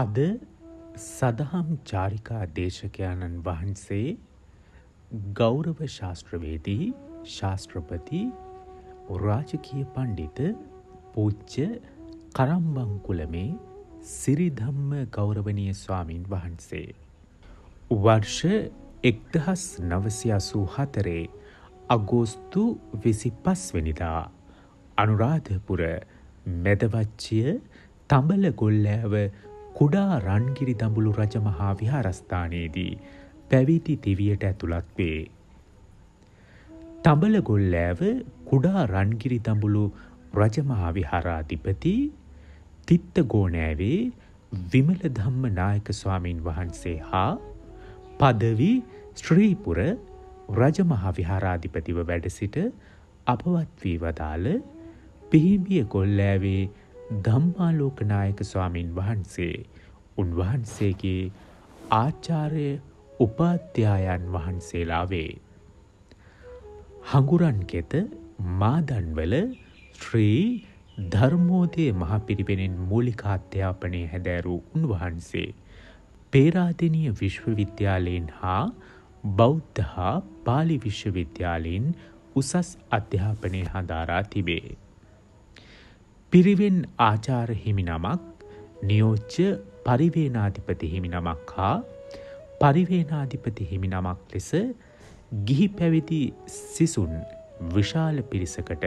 අද සදහම් චාරිකා දේශකයාණන් වහන්සේ ගෞරව ශාස්ත්‍රවේදී ශාස්ත්‍රපති රාජකීය පණ්ඩිත පූච්ච කරම්බංකුලමේ සිරිධම්ම ගෞරවනීය ස්වාමීන් වහන්සේ. වර්ෂ එක්දහස් නවසි අසූ හතරේ අගෝස්තු විසි පස්වනිදා අනුරාධපුර මැදවච්චිය තඹල ගොල්ලෑව කුඩා රන්ගිරි දඹුළු රජමහා විහාරස්ථානයේදී පැවිදි දිවියට ඇතුළත් වේ. තඹලගොල්ලෑව කුඩා රන්ගිරි දඹුළු රජමහා විහාරාධිපති තිත්තගෝනෑවේ විමල ධම්ම නායක ස්වාමීන් වහන්සේ හා පදවි ශ්‍රීපුර රජමහා විහාරාධිපතිව වැඩ සිට අපවත් වී වදාළ පිහිමිය කොල්ලෑවේ ධම්මාලෝකනායක ස්වාමීන් වහන්සේ උන්වහන්සේගේ ආචාරය උපාධ්‍යායන් වහන්සේලා වේ. හඟුරන් කෙත මාදන්වල ශ්‍රී ධර්මෝදය මහපිරිපෙනෙන් මූලිකාත්‍යාපනය හැදෑරු උන්වහන්සේ. පේරාදනය විශ්වවිද්‍යාලයෙන් හා බෞද්ධ හා පාලි විශ්වවිද්‍යාලයෙන් උසස් අධ්‍යාපනය හදාරා තිබේ. පිරිවෙන් ආචාර හිමිනමක් නියෝච්ච පරිවේනාධිපති හිමිනමක් හා පරිවේනාධිපති හිමිනමක් ලෙස ගිහි පැවිදි සිසුන් විශාල පිරිසකට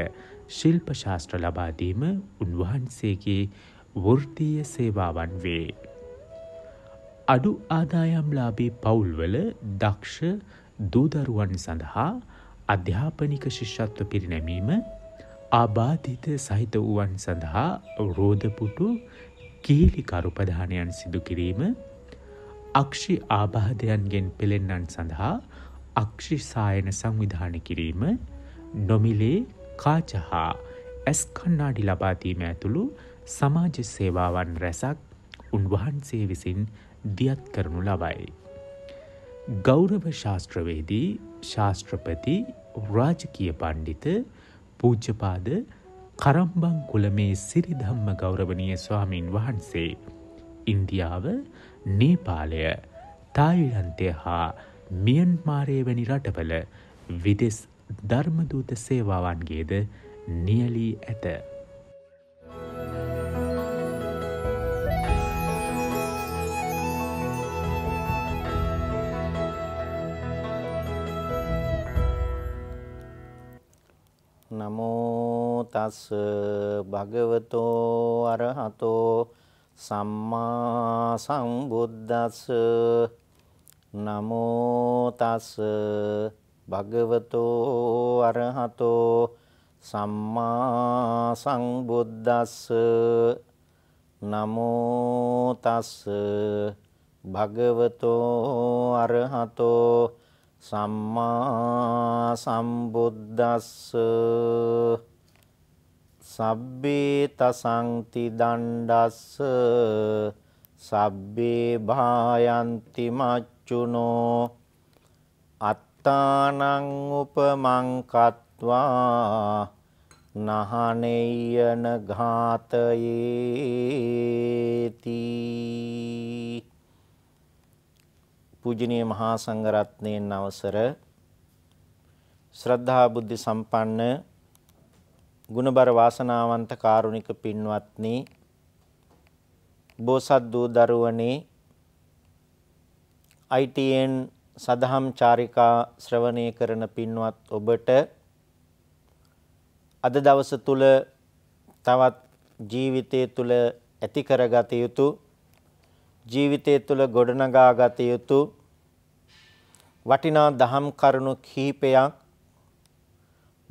ශිල්ප ශාස්ත්‍ර ලබාදීම උන්වහන්සේගේ වෘතිය සේවාවන් වේ. අඩු ආදායම්ලාබී පවුල්වල දක්ෂ දූදරුවන් සඳහා අධ්‍යාපනික ශිෂ්ෂත්ව පිරිනැමීම අබාධිත සහිත වුවන් සඳහා රෝධපුටු කීලි කරුපධානයන් සිදුකිරීම අක්ෂි ආබාධයන්ගෙන් පෙළෙන්නන් සඳහා අක්ෂි සායන සංවිධාන කිරීම නොමිලේ කාච හා ඇස්කන්නාඩි ලබාදීම ඇතුළු සමාජ සේවාවන් රැසක් උන්වහන්සේ විසින් දියත් කරනු ලබයි. ගෞරව ශාස්ත්‍රවේදී ශාස්ත්‍රපති රාජකය පණ්ඩිත පූජ්ජපාද කරම්බං කුලමේ සිරිධම්ම ගෞරවනය ස්වාමීන් වහන්සේ. ඉන්දියාව නේපාලය තායිලන්තය හා මියන්මාරය වැනි රටවල විදෙස් ධර්මදූත සේවාවන්ගේද නියලී ඇත. තස් භගවතෝ අරහතෝ සම්මා සම්බුද්දස්ස නමෝ තස් භගවතෝ අරහතෝ සම්මා සංබුද්දස්ස නමෝ තස් භගවතෝ අරහතෝ සම්මා සම්බුද්දස්ස සබ්බේ තසංති දණ්ඩස්ස සබ්බේ භායන්ති මච්චුනෝ අත්තානං උපමං කତ୍වා නහනෙයන ඝාතයේති පූජනීය මහා සංඝ රත්නයේ අවසර ශ්‍රද්ධා බුද්ධ සම්පන්න ගුණබර වාසනාවන්ත කාරුණික පින්වත්නි බෝසත් දූ දරුවනේ ITN සදහම් චාරිකා ශ්‍රවණය කරන පින්වත් ඔබට අද දවස තුල තවත් ජීවිතයේ තුල ඇති කරගත යුතු ජීවිතයේ තුල ගොඩනගා ගත යුතු වටිනා දහම් කරුණු කිහිපයක්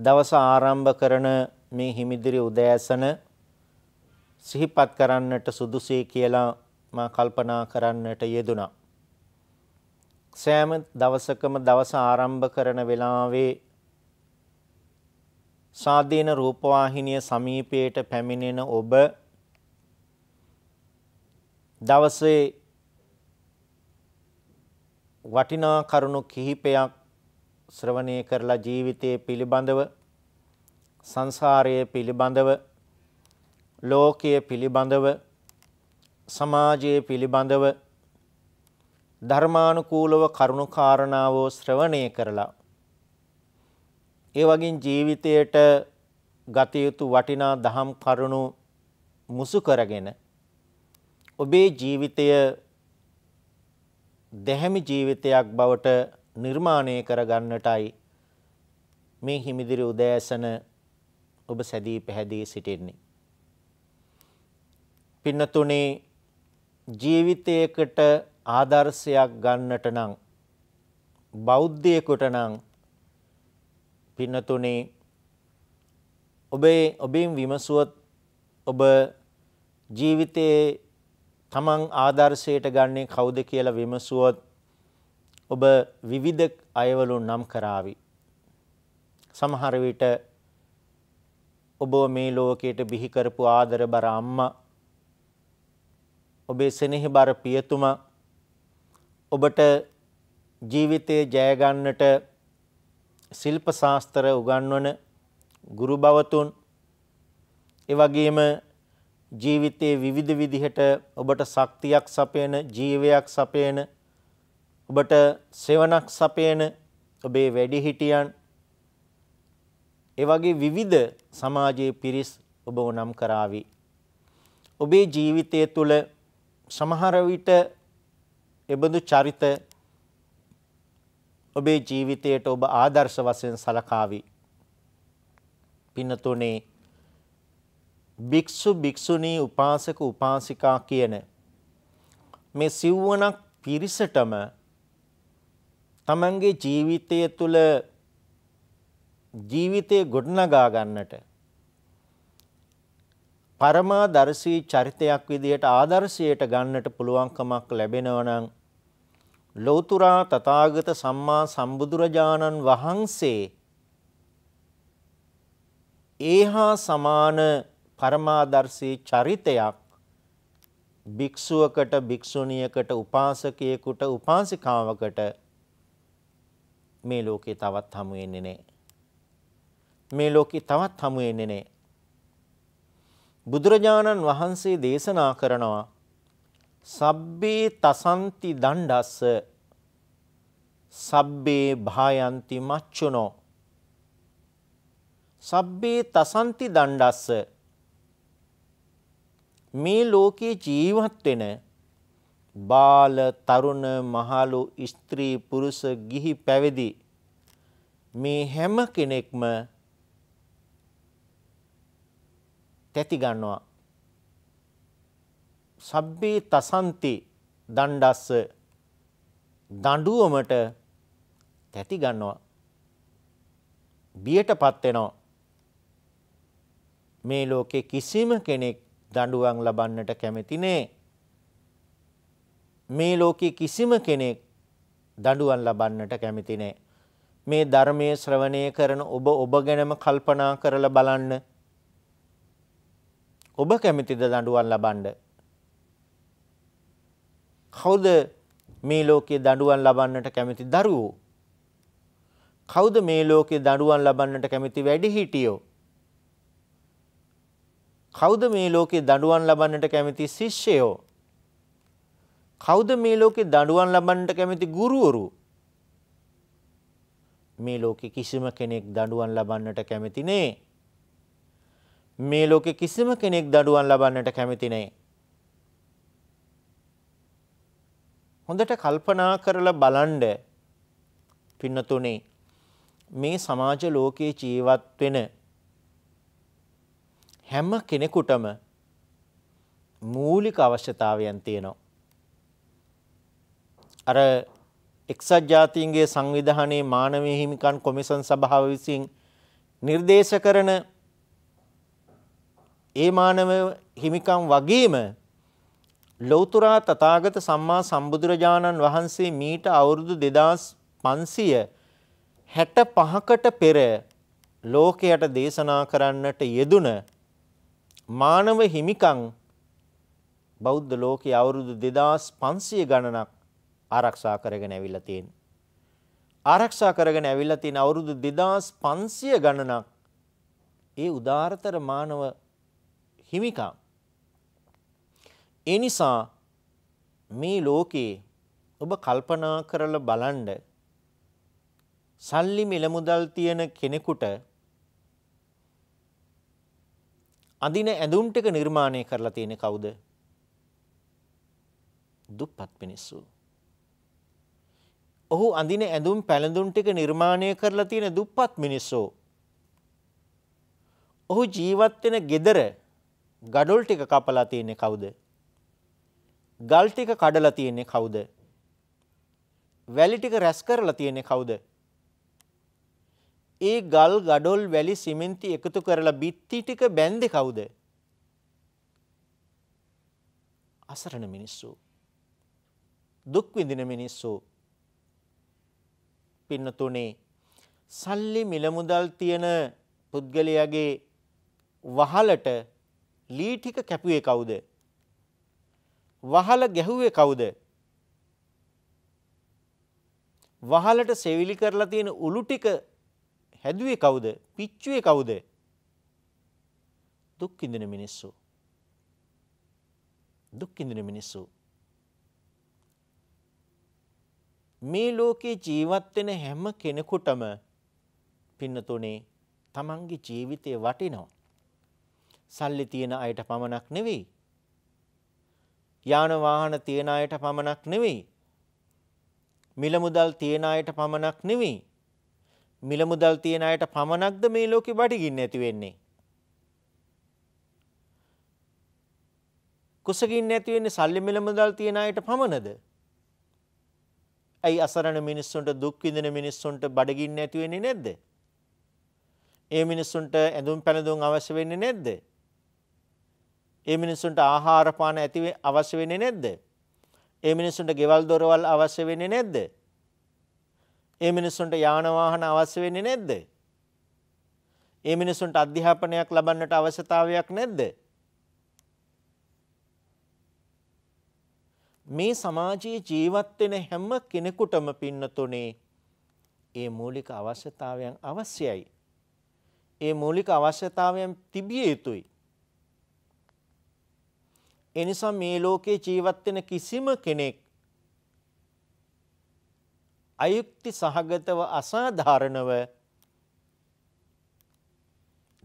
දවස ආරම්භ කරන මේ හිමිදිරි උදෑසන සිහිපත් කරන්නට සුදුසේ කියලා මා කල්පනා කරන්නට යෙදුණා. සෑම දවසකම දවස ආරම්භ කරන වෙලාවේ සාදීන රූපවාහිනිය සමීපයට පැමිණෙන ඔබ දවසේ වටිනා කරුණු කිහිපයක් ශ්‍රවණය කරලා ජීවිතයේ පිළිබඳව සංසාරයේ පිළිබඳව ලෝකයේ පිළිබඳව සමාජයේ පිළිබඳව ධර්මානුකූලව කරුණු කාරණාවෝ ශ්‍රවණය කරලා ඒ වගින් ජීවිතයට ගත යුතු වටිනා දහම් කරුණු මුසු කරගෙන ඔබේ ජීවිතය දැහැමි ජීවිතයක් බවට නිර්මාණය කරගන්නටයි මේ හිමිදිරි උදෑසන ඔබ සැදී පැහැදී සිටින්නේ. පින්නතුනේ ජීවිතයකට ආදර්ශයක් ගන්නට නම් බෞද්ධයෙකුට නම් පින්නතුනේ ඔබේ ඔබෙන් විමසුවත් ඔබ ජීවිතයේ තමන් ආදර්ශයට ගන්නේ කවුද කියලා විමසුවොත් ඔබ විවිධ අයවලුන් නම් කරાવી. සමහර විට ඔබ මේ ලෝකයට බිහි කරපු ආදර බර අම්මා ඔබේ සෙනෙහි බර පියතුමා ඔබට ජීවිතයේ ජය ගන්නට ශිල්ප ශාස්ත්‍ර උගන්වන ගුරු භවතුන් ඒ වගේම ජීවිතයේ විවිධ විදිහට ඔබට ශක්තියක් සපයන ජීවයක් සපයන ඔබට සෙවණක් සපයන ඔබේ වැඩිහිටියන් ඒ වගේ විවිධ සමාජයේ පිරිස් ඔබ නම් කරાવી. ඔබේ ජීවිතය තුළ සමහර විට එබඳු චරිත ඔබේ ජීවිතයට ඔබ ආදර්ශ වශයෙන් සලකාවි. පින්නතුනේ භික්ෂු භික්ෂුණී උපාසක උපාසිකා කියන මේ සිව්වනක් පිරිසටම තමන්ගේ ජීවිතය තුළ ජීවිතය ගොඩනගා ගන්නට පරමාදර්ශී චරිතයක් විදියට ආදර්ශයට ගන්නට පුළුවන්කමක් ලැබෙනවනම් ලෞතුරා තථාගත සම්මා සම්බුදුරජාණන් වහන්සේ ඒහා සමාන පරමාදර්ශී චරිතයක් භික්ෂුවකට භික්ෂුණියකට උපාසකයෙකුට උපාසිකාවකට මේ ලෝකේ තවත් හමු වෙන්නේ නැහැ මේ ලෝකේ තවත් හමු වෙන්නේ නැහැ. බුදුරජාණන් වහන්සේ දේශනා කරනවා සබ්බේ තසන්ති දණ්ඩස්ස සබ්බේ භායන්ති මච්චුනෝ සබ්බේ තසන්ති දණ්ඩස්ස මේ ලෝකේ ජීවත් වෙන බාල තරුණ මහලු ස්ත්‍රී පුරුෂ ගිහි පැවිදි මේ හැම කෙනෙක්ම තැති ගන්නවා. සබ්බේ තසන්ති දණ්ඩස්ස දඬුවමට තැති ගන්නවා. බියටපත් වෙනවා. මේ ලෝකේ කිසිම කෙනෙක් දඬුවම් ලබන්නට කැමති නෑ. මේ ලෝකේ කිසිම කෙනෙක් දඬුවම් ලබන්නට කැමති නෑ. මේ ධර්මයේ ශ්‍රවණය කරන ඔබ ඔබ ගැනම කල්පනා කරලා බලන්න. ඔබ කැමතිද දඬුවම් ලබන්න? කවුද මේ ලෝකයේ දඬුවම් ලබන්නට කැමති දරුවෝ? කවුද මේ ලෝකයේ දඬුවම් ලබන්නට කැමති වැඩිහිටියෝ? කවුද මේ ලෝකයේ දඬුවම් ලබන්නට කැමති ශිෂ්‍යයෝ? කවුද මේ ලෝකේ දඬුවම් ලබන්නට කැමති ගුරුවරු? මේ ලෝකේ කිසිම කෙනෙක් දඬුවම් ලබන්නට කැමති නෑ. මේ ලෝකෙ කිසිම කෙනෙක් දඩුවන් ලබන්නට කැමති නෑ. හොඳට කල්පනා කරලා බලන්ඩ පින්නතුනේ මේ සමාජ ලෝකයේ ජීවත් වෙන හැම කෙනෙකුටම මූලික අවශ්‍යතාවයන් තියෙනවා. අර එක්සත් ජාතීන්ගේ සංවිධානයේ මානවීය හිමිකම් කොමිසන් සභාව විසින් නිර්දේශ කරන ඒ මානව හිමිකම් වගේම ලෞතුරා තථාගත සම්මා සම්බුදුරජාණන් වහන්සේ මීට අවුරුදු 2565කට පෙර ලෝකයට දේශනා කරන්නට යෙදුන මානව හිමිකම් බෞද්ධ ලෝකයේ අවුරුදු 2500 ගණනක් ආරක්ෂා කරගෙන ඇවිල්ලා තියෙනවා. ආරක්ෂා කරගෙන ඇවිල්ලා තියෙන අවුරුදු 2500 ගණනක් ඒ උදාාරතර මානව හිමිකම්. ඒ නිසා මේ ලෝකේ ඔබ කල්පනා කරලා බලන්න සල්ලි මිල මුදල් තියෙන කෙනෙකුට අඳින ඇඳුම් ටික නිර්මාණය කරලා තියෙන කවුද? දුප්පත් මිනිස්සු. ඔහු අඳින ඇඳුම් පැළඳුම් ටික නිර්මාණය කරලා තියෙන දුප්පත් මිනිස්සු. ඔහු ජීවත් වෙන gedara ගඩොල් ටික කපලා තියෙන්නේ කවුද? ගල් ටික කඩලා තියෙන්නේ කවුද? වැලි ටික රැස් කරලා තියෙන්නේ කවුද? ඒ ගල් ගඩොල් වැලි සිමෙන්ති එකතු කරලා බිත්ති ටික බැන්දේ කවුද? අසරණ මිනිස්සු. දුක් විඳින මිනිස්සු. පින්නතුනේ සල්ලි මිලමුදල් තියෙන පුද්ගලයාගේ වහලට ලී ටික කැපුවේ කවුද? වහල ගැහුවේ කවුද? වහලට සෙවිලි කරලා තියෙන උළු ටික හැදුවේ කවුද? පිච්චුවේ කවුද? දුක් විඳින මිනිස්සු. දුක් විඳින මිනිස්සු. මේ ලෝකේ ජීවත් වෙන හැම කෙනෙකුටම පින්නතුනේ තමන්ගේ ජීවිතේ වටිනවා. සල්ලි තියෙන අයට පමණක් නෙවෙයි. යාන වාහන තියෙන අයට පමණක් නෙවෙයි. මිල මුදල් තියෙන අයට පමණක් නෙවෙයි. මිල මුදල් තියෙන අයට පමණක්ද මේ ලෝකෙ බඩගින්න ඇති වෙන්නේ. කුසගින්න ඇති වෙන්නේ සල්ලි මිල මුදල් තියෙන අයට පමණද? ඇයි අසරණ මිනිස්සුන්ට දුක් විඳින මිනිස්සුන්ට බඩගින්න ඇති වෙන්නේ නැද්ද? ඒ මිනිස්සුන්ට ඇඳුම් පැළඳුම් අවශ්‍ය වෙන්නේ නැද්ද? ඒ මිනිස්සුන්ට ආහාර පාන ඇති අවශ්‍ය වෙන්නේ නැද්ද? ඒ මිනිස්සුන්ට ගෙවල් දොරවල් අවශ්‍ය වෙන්නේ නැද්ද? ඒ මිනිස්සුන්ට යාන වාහන අවශ්‍ය වෙන්නේ නැද්ද? ඒ මිනිස්සුන්ට අධ්‍යාපනයක් ලබන්නට අවශ්‍යතාවයක් නැද්ද? මේ සමාජයේ ජීවත් වෙන හැම කෙනෙකුටම පින්නතුනේ ඒ මූලික අවශ්‍යතාවයන් අවශ්‍යයි. ඒ මූලික අවශ්‍යතාවයන් තිබිය යුතුයි. එනිසා මේ ලෝකේ ජීවත් වෙන කිසිම කෙනෙක් අයුක්ති සහගතව අසාධාරණව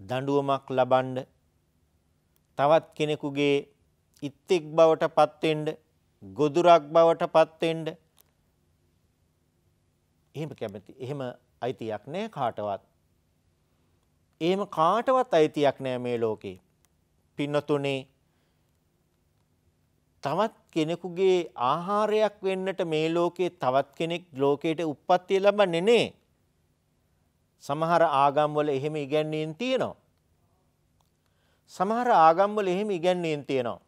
දඬුවමක් ලබන්න තවත් කෙනෙකුගේ ඉත්තෙක් බවට පත් වෙන්න ගොදුරක් බවට පත් වෙන්න එහෙම කැමති එහෙම අයිතියක් නැහැ කාටවත් එහෙම කාටවත් අයිතියක් නැහැ මේ ලෝකේ පින්නතුනේ තවත් කෙනෙකුගේ ආහාරයක් වෙන්නට මේ ලෝකේ තවත් කෙනෙක් ලෝකයට උප්පත්තිය ලබන්නේ නේ. සමහර ආගම්වල එහෙම ඉගැන්වීම් තියෙනවා. සමහර ආගම්වල එහෙම ඉගැන්වීම් තියෙනවා.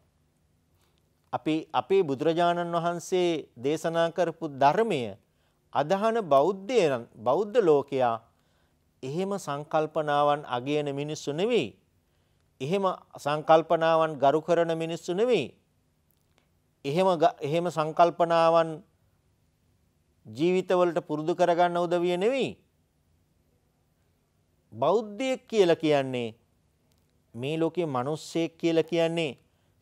අපි අපේ බුදුරජාණන් වහන්සේ දේශනා කරපු ධර්මය අදහන බෞද්ධයන් බෞද්ධ ලෝකයා එහෙම සංකල්පනාවන් අගයන මිනිස්සු නෙවෙයි. එහෙම සංකල්පනාවන් ගරු කරන මිනිස්සු නෙවෙයි. එහෙම එහෙම සංකල්පනාවන් ජීවිතවලට පුරුදු කරගන්න උදවිය නෙවෙයි. බෞද්ධයෙක් කියලා කියන්නේ මේ ලෝකේ මිනිස්සෙක් කියලා කියන්නේ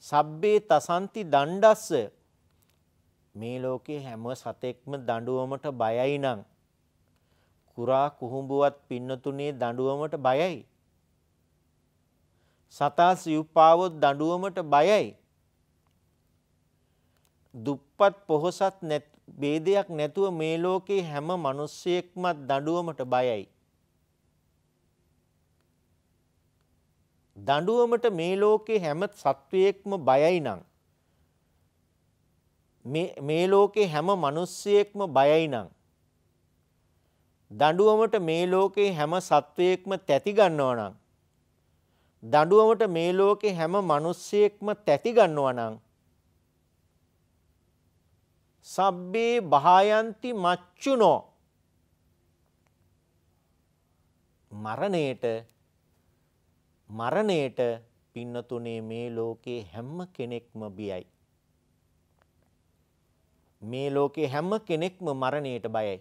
සබ්බේ තසන්ති දණ්ඩස්ස මේ ලෝකේ හැම සතෙක්ම දඬුවමට බයයි නං කුරා කුහුඹුවත් පින්නතුනේ දඬුවමට බයයි සතා සිව්පාවොත් දඬුවමට බයයි දුප්පත් පොහොසත් නැත් ભેදයක් නැතුව මේ ලෝකේ හැම මිනිස්සෙක්මත් දඬුවමට බයයි. දඬුවමට මේ ලෝකේ හැම සත්වයක්ම බයයි නම් මේ මේ ලෝකේ හැම මිනිස්සෙක්ම බයයි නම් දඬුවමට මේ ලෝකේ හැම සත්වයක්ම තැති ගන්නවා නම් දඬුවමට මේ ලෝකේ හැම මිනිස්සෙක්ම තැති ගන්නවා නම් සබ්බේ භායන්ති මච්චුනෝ මරණයට මරණයට පින්නතුනේ මේ ලෝකේ හැම කෙනෙක්ම බියයි. මේ ලෝකේ හැම කෙනෙක්ම මරණයට බයයි.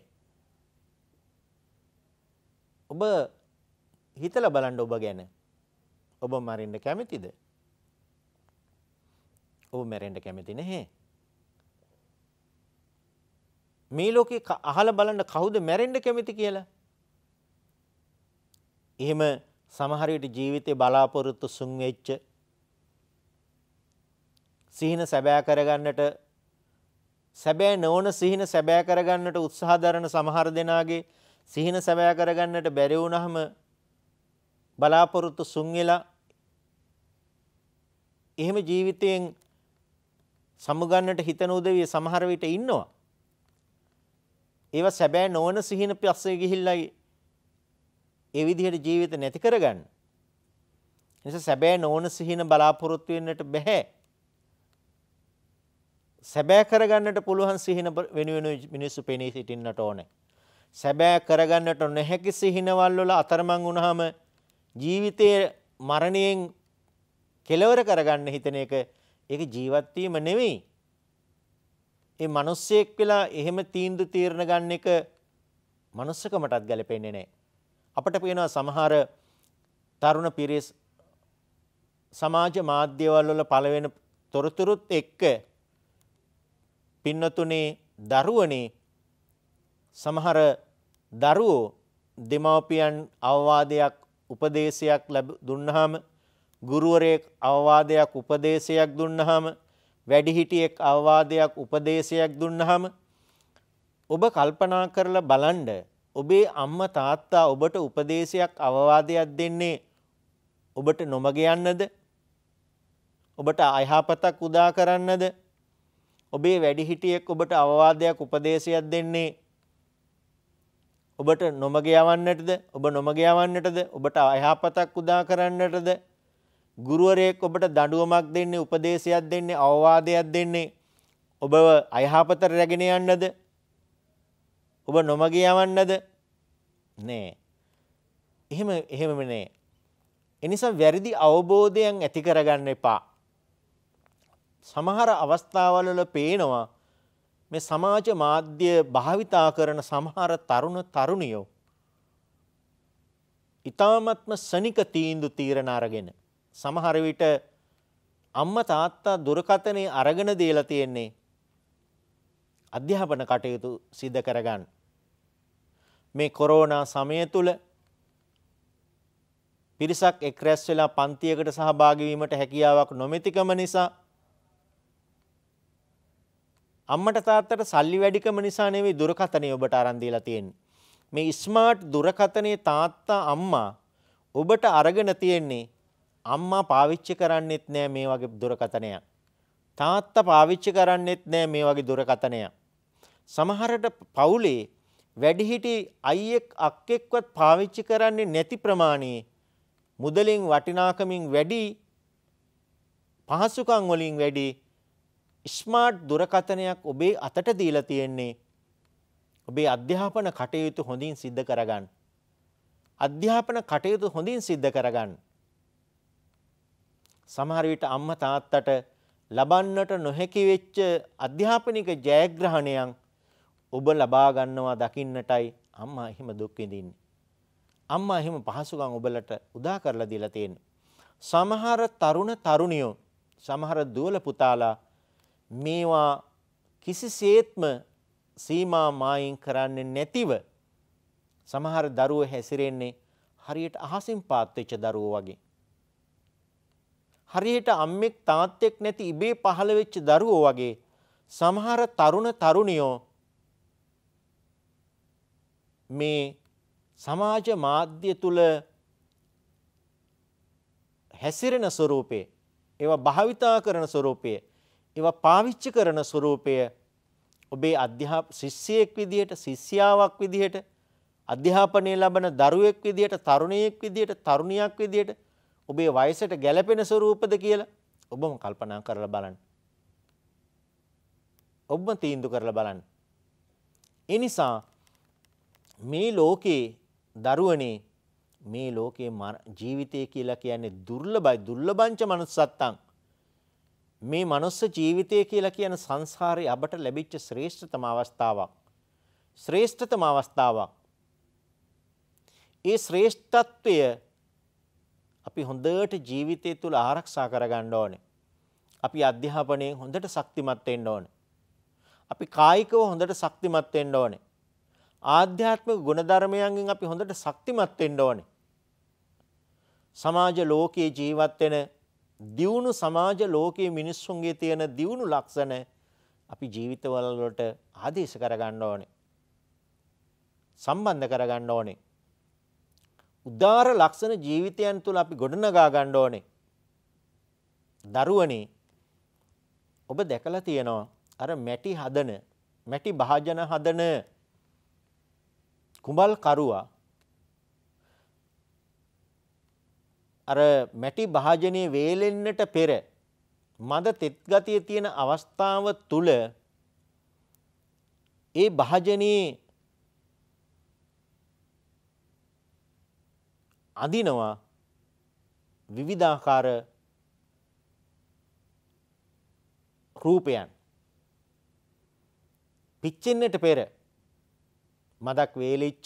ඔබ හිතලා බලන්න ඔබ ගැන. ඔබ මරින්න කැමතිද? ඔබ මැරෙන්න කැමති නැහැ. මේ ලෝකේ අහල බලන්න කවුද මැරෙන්න කැමති කියලා. එහෙම සමහර විට ජීවිතේ බලාපොරොත්තු සුන් වෙච්ච සිහින සැබෑ කරගන්නට සැබෑ නොවන සිහින සැබෑ කරගන්නට උත්සාහ දරන සමහර දෙනාගේ සිහින සැබෑ කරගන්නට බැරි වුණහම බලාපොරොත්තු සුන් වෙලා එහෙම ජීවිතයෙන් සමුගන්නට හිතන උදවිය සමහර විට ඉන්නවා. ඒව සැබෑ නොවන සිහින පස්සේ ගිහිල්ලා ඒ විදිහට ජීවිත නැති කරගන්න. නිසා සැබෑ නොවන සිහින බලාපොරොත්තු වෙන්නට බෑ. සැබෑ කරගන්නට පුළුවන් සිහින වෙනුවෙන් මිනිස්සු පෙනී සිටින්නට ඕනේ. සැබෑ කරගන්නට නොහැකි සිහිනවල් වල අතරමං වුණාම ජීවිතයේ මරණයෙන් කෙලවර කරගන්න හිතන එක ඒක ජීවත් වීම නෙවෙයි ඒ මිනිස්සෙක් වෙලා එහෙම තීන්දුව තීරණ ගන්න එක මනුස්සකමටත් ගැලපෙන්නේ නැහැ. අපට පේනවා සමහර තරුණ පිරිස් සමාජ මාධ්‍යවල වල පළවෙන තොරතුරුත් එක්ක පින්නතුනේ දරුවනේ සමහර දරුවෝ දෙමාපියන් අවවාදයක් උපදේශයක් දුන්නාම ගුරුවරයෙක් අවවාදයක් උපදේශයක් දුන්නාම වැඩිහිටියෙක් අවවාදයක් උපදේශයක් දුන්නහම ඔබ කල්පනා කරලා බලන්න ඔබේ අම්මා තාත්තා ඔබට උපදේශයක් අවවාදයක් දෙන්නේ ඔබට නොමග යන්නද? ඔබට අයහපතක් උදා කරන්නද? ඔබේ වැඩිහිටියෙක් ඔබට අවවාදයක් උපදේශයක් දෙන්නේ ඔබට නොමග යවන්නටද? ඔබ නොමග යවන්නටද? ඔබට අයහපතක් උදා කරන්නටද? ගුරුවරයෙක් ඔබට දඩුවමක් දෙන්නේ උපදේශයක් දෙන්නේ අවවාදයක් දෙන්නේ ඔබ අයහපතර රැගෙන යන්නද ඔබ නොමග යවන්නද නෑ එහෙම එහෙමම නෑ එනිසා වැරදි අවබෝධයන් ඇති කරගන්න එපා සමහර අවස්ථාවලල පේනවා මේ සමාජ මාධ්‍ය භාවිතා කරන සමහර තරුණ තරුණියෝ ඉතාමත්ම සනික තීන්දු තීරණ අරගෙන සමහර විට අම්මා තාත්තා දුරකතනේ අරගෙන දීලා තියෙන්නේ අධ්‍යාපන කටයුතු සිද්ධ කරගන්න. මේ කොරෝනා සමය තුල පිරිසක් එක් රැස් වෙලා පන්තියකට සහභාගී වීමට හැකියාවක් නොමැතිකම නිසා අම්මට තාත්තට සල්ලි වැඩිකම නිසා නෙවෙයි දුරකතනේ ඔබට අරන් දීලා තියෙන්නේ. මේ ස්මාර්ට් දුරකතනේ තාත්තා අම්මා ඔබට අරගෙන තියෙන්නේ අම්මා පාවිච්චි කරන්නෙත් නෑ මේ වගේ දුරකතනයක්. තාත්තා පාවිච්චි කරන්නෙත් නෑ මේ වගේ දුරකතනයක්. සමහරට පවුලේ වැඩිහිටි අයියෙක් අක්කෙක්වත් පාවිච්චි කරන්නේ නැති ප්‍රමාණයේ මුදලින් වටිනාකමින් වැඩි පහසුකම් වලින් වැඩි ස්මාර්ට් දුරකතනයක් ඔබේ අතට දීලා තියෙන්නේ ඔබේ අධ්‍යාපන කටයුතු හොඳින් සිද්ධ කරගන්න. අධ්‍යාපන කටයුතු හොඳින් සිද්ධ කරගන්න. සමහර විට අම්මා තාත්තට ලබන්නට නොහැකි වෙච්ච අධ්‍යාපනික ජයග්‍රහණයන් ඔබ ලබා ගන්නවා දකින්නටයි අම්මා එහෙම දුක් විඳින්නේ. අම්මා එහෙම පහසුකම් ඔබලට උදා කරලා දීලා තියෙන්නේ. සමහර තරුණ තරුණියෝ සමහර දුවල පුතාලා මේවා කිසිසේත්ම සීමා මායින් කරන්නේ නැතිව සමහර දරුවෝ හැසිරෙන්නේ හරියට අහසින් පාත් වෙච්ච දරුවෝ වගේ. හරියට අම්මෙක් තාත්තෙක් නැති ඉබේ පහළ වෙච්ච දරුවෝ වගේ සමහර තරුණ තරුණියෝ මේ සමාජ මාධ්‍ය තුල හැසිරෙන ස්වરૂපේ ඒවා භාවිතා කරන ස්වરૂපය ඒවා පාවිච්චි කරන ස්වરૂපය ඔබේ අධ්‍යාප ශිෂ්‍යයෙක් විදිහට ශිෂ්‍යාවක් විදිහට අධ්‍යාපනය ලබන දරුවෙක් විදිහට තරුණයෙක් විදිහට තරුණියක් විදිහට ඔබේ වයසට ගැලපෙන ස්වරූපද කියලා ඔබම කල්පනා කරලා බලන්න. ඔබම තීන්දුව කරලා බලන්න. ඒ නිසා මේ ලෝකේ දරුවනේ මේ ලෝකේ ජීවිතය කියලා කියන්නේ දුර්ලභයි දුර්ලභංච manussත්තං මේ manuss ජීවිතය කියලා කියන සංසාරේ අපට ලැබිච්ච ශ්‍රේෂ්ඨතම අවස්ථාවක් ශ්‍රේෂ්ඨතම අවස්ථාවක් ඒ ශ්‍රේෂ්ඨත්වය අපි හොඳට ජීවිතය තුළ ආරක්ෂා කරගන්න ඕනේ. අපි අධ්‍යාපනයෙන් හොඳට ශක්තිමත් වෙන්න ඕනේ. අපි කායිකව හොඳට ශක්තිමත් වෙන්න ඕනේ. ආධ්‍යාත්මික ගුණධර්මයන්ගෙන් අපි හොඳට ශක්තිමත් වෙන්න ඕනේ. සමාජ ලෝකයේ ජීවත් වෙන දියුණු සමාජ ලෝකයේ මිනිස්සුන්ගේ තියෙන දියුණු ලක්ෂණ අපි ජීවිතවල වලට ආදේශ කරගන්න ඕනේ. සම්බන්ධ කරගන්න ඕනේ. උදාර ලක්ෂණ ජීවිතයන් තුළ අපි ගොඩනගා ගණ්ඩ ඕනේ. දරුවනේ ඔබ දැකලා තියෙනවා අර මැටි හදන මැටි භාජන හදන කුඹල් කරුවා අර මැටි භාජනය වේලෙන්නට පෙර මද තෙත්ගතිය තියෙන අවස්ථාව තුළ ඒ භාජනයේ අඳිනවා විවිධාකාර රූපයන් පිච්චෙන්නට පෙර මදක් වේලිච්ච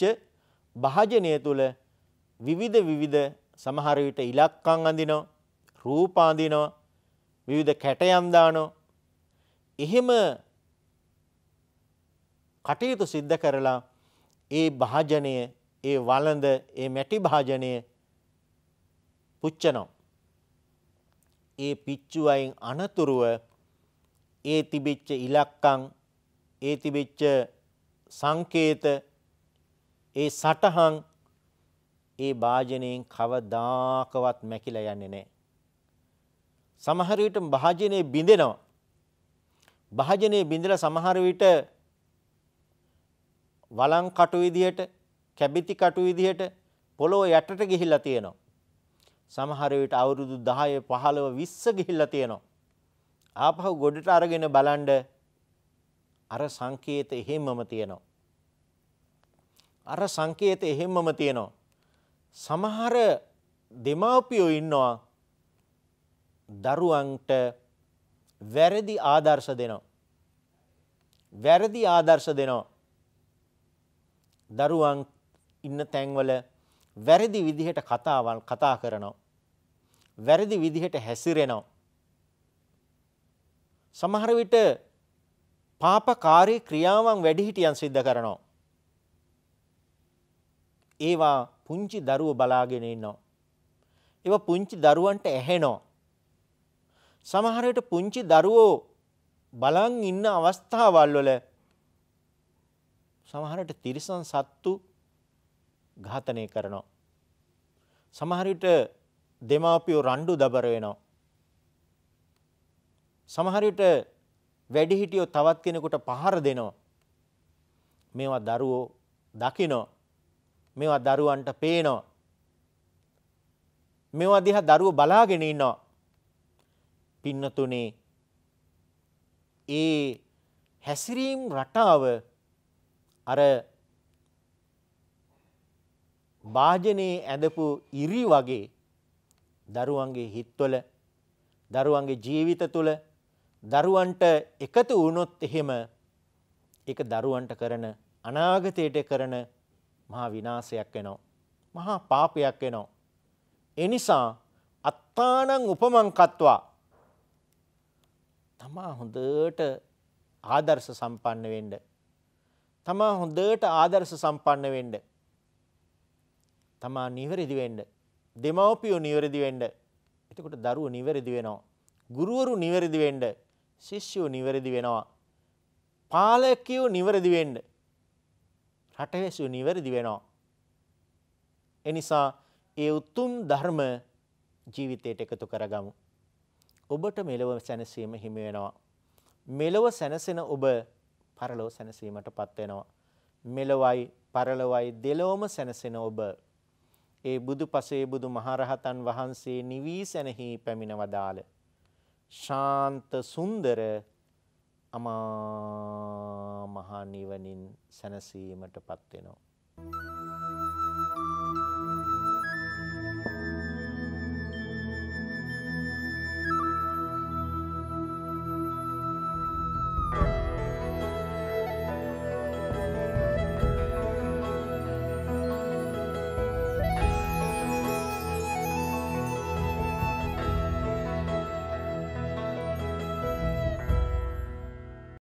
භාජනය තුළ විවිධ විවිධ සමහර විට ඉලක්කම් අඳිනවා රූප අඳිනවා විවිධ කැටයම් දානවා එහෙම කටයුතු සිද්ධ කරලා ඒ භාජනය ඒ වළඳ ඒ මැටි භාජනය පුච්චනවා. ඒ පිච්චු අයින් අනතුරුව ඒ තිබිච්ච ඉලක්කම් ඒ තිබිච්ච සංකේත ඒ සටහන් ඒ භාජනයෙන් කවදාකවත් මැකිලා යන්නේ නැහැ. සමහර විට භාජනයේ බිඳෙනවා. භාජනයේ බිඳලා සමහර විට වළං කටු විදියට කැබිති කටු විදිහට පොළොව යටට ගිහිල්ලා තියෙනවා. සමහර විට අවුරුදු 10 15 20 ගිහිල්ලා තියෙනවා. ආපහු ගොඩට අරගෙන බලන්න අර සංකේත එහෙම්මම තියෙනවා. අර සංකේත එහෙම්මම තියෙනවා. සමහර දෙමාපියෝ ඉන්නවා දරුවන්ට වැරදි ආදර්ශ දෙනවා. වැරදි ආදර්ශ දෙනවා. දරුවන් ඉන්න තැන්වල වැරදි විදිහට කතාවල් කතා කරනවා. වැරදි විදිහට හැසිරෙනවා. සමහර විට පාපකාරී ක්‍රියාවන් වැඩිහිටියන් සිද්ධ කරනවා. ඒවා පුංචි දරුවෝ බලාගෙන ඉන්නවා. ඒවා පුංචි දරුවන්ට ඇහෙනවා. සමහර විට පුංචි දරුවෝ බලන් ඉන්න අවස්ථාවල් වල සමහරට තිරිසන් සත්තු ඝාතනය කරනවා. සමහර විට දෙමාපියෝ රණ්ඩු දබර වෙනවා. සමහර විට වැඩිහිටියෝ තවත් කෙනෙකුට පහර දෙනවා. මේවා දරුවෝ දකිනවා. මේවා දරුවන්ට පේනවා. මේවා දිහා දරුවෝ බලාගෙන ඉන්නවා. පින්නතුනේ ඒ හැසිරීම් රටාව අර භාජනයේ ඇඳපු ඉරි වගේ දරුවන්ගේ හිත්වල දරුවන්ගේ ජීවිත තුළ දරුවන්ට එකතු වුණොත් එහෙම ඒක දරුවන්ට කරන අනාගතයට කරන මහා විනාශයක් වෙනවා. මහා පාපයක් වෙනවා. එනිසා අත්තානං උපමංකත්වා තමා හොඳට ආදර්ශ සම්පන්න වෙන්න. තමා හොඳට ආදර්ශ සම්පන්න වෙන්න. තමා නිවැරදි වෙන්න. දෙමව්පියෝ නිවැරදි වෙන්න. එතකොට දරුවෝ නිවැරදි වෙනවා. ගුරුවරු නිවැරදි වෙන්න. ශිෂ්‍යෝ නිවැරදි වෙනවා. පාලකයෝ නිවැරදි වෙන්න. රටවැසියෝ නිවැරදි වෙනවා. එනිසා ඒ උතුම් ධර්ම ජීවිතයට එකතු කරගමු. ඔබට මෙලව සැනසීම හිමි වෙනවා. මෙලව සැනසෙන ඔබ පරලොව සැනසීමට පත්වෙනවා. මෙලොවයි පරලොවයි දෙලොවම සැනසෙන ඔබ ඒ බුදු පසේ බුදු මහරහතන් වහන්සේ නිවී සැනහි පැමිණ වදාළ. ශාන්ත සුන්දර අමා මහා නිවනින් සැනසීමට පත්වෙනවා.